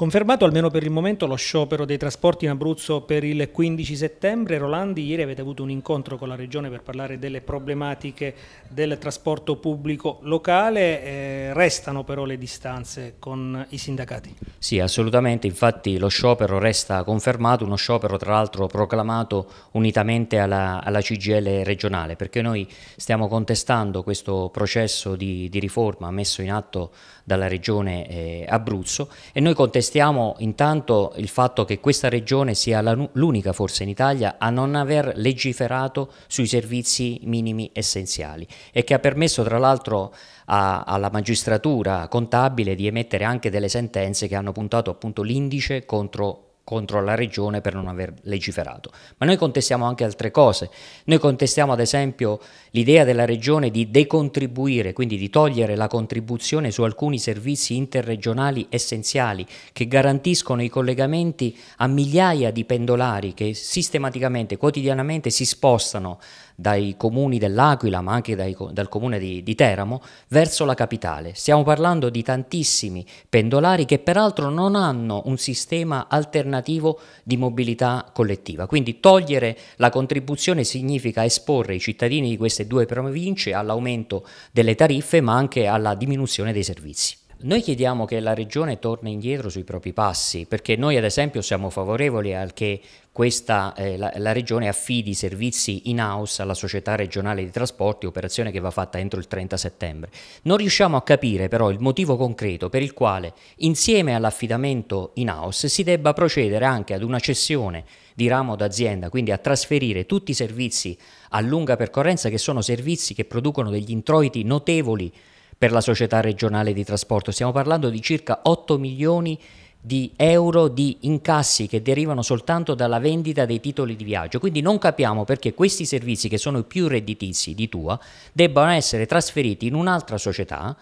Confermato almeno per il momento lo sciopero dei trasporti in Abruzzo per il 15 settembre. Rolandi, ieri avete avuto un incontro con la Regione per parlare delle problematiche del trasporto pubblico locale. Eh, restano però le distanze con i sindacati? Sì, assolutamente. Infatti lo sciopero resta confermato, uno sciopero tra l'altro proclamato unitamente alla, alla, CGL regionale, perché noi stiamo contestando questo processo di, di riforma messo in atto dalla Regione eh, Abruzzo e noi contestiamo contestiamo intanto il fatto che questa regione sia l'unica forse in Italia a non aver legiferato sui servizi minimi essenziali e che ha permesso tra l'altro alla magistratura contabile di emettere anche delle sentenze che hanno puntato appunto l'indice contro contro la regione per non aver legiferato. Ma noi contestiamo anche altre cose. Noi contestiamo ad esempio l'idea della regione di decontribuire, quindi di togliere la contribuzione su alcuni servizi interregionali essenziali che garantiscono i collegamenti a migliaia di pendolari che sistematicamente, quotidianamente si spostano dai comuni dell'Aquila, ma anche dai, dal comune di, di Teramo, verso la capitale. Stiamo parlando di tantissimi pendolari che peraltro non hanno un sistema alternativo alternativo di mobilità collettiva. Quindi togliere la contribuzione significa esporre i cittadini di queste due province all'aumento delle tariffe ma anche alla diminuzione dei servizi. Noi chiediamo che la Regione torni indietro sui propri passi, perché noi ad esempio siamo favorevoli al che questa, eh, la, la, Regione affidi servizi in-house alla società regionale di trasporti, operazione che va fatta entro il 30 settembre. Non riusciamo a capire però il motivo concreto per il quale insieme all'affidamento in-house si debba procedere anche ad una cessione di ramo d'azienda, quindi a trasferire tutti i servizi a lunga percorrenza che sono servizi che producono degli introiti notevoli per la società regionale di trasporto. Stiamo parlando di circa 8 milioni di euro di incassi che derivano soltanto dalla vendita dei titoli di viaggio. Quindi non capiamo perché questi servizi, che sono i più redditizi di tua, debbano essere trasferiti in un'altra società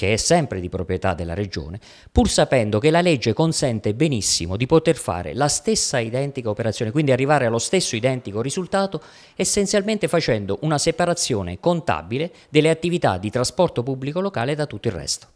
che è sempre di proprietà della Regione, pur sapendo che la legge consente benissimo di poter fare la stessa identica operazione, quindi arrivare allo stesso identico risultato, essenzialmente facendo una separazione contabile delle attività di trasporto pubblico locale da tutto il resto.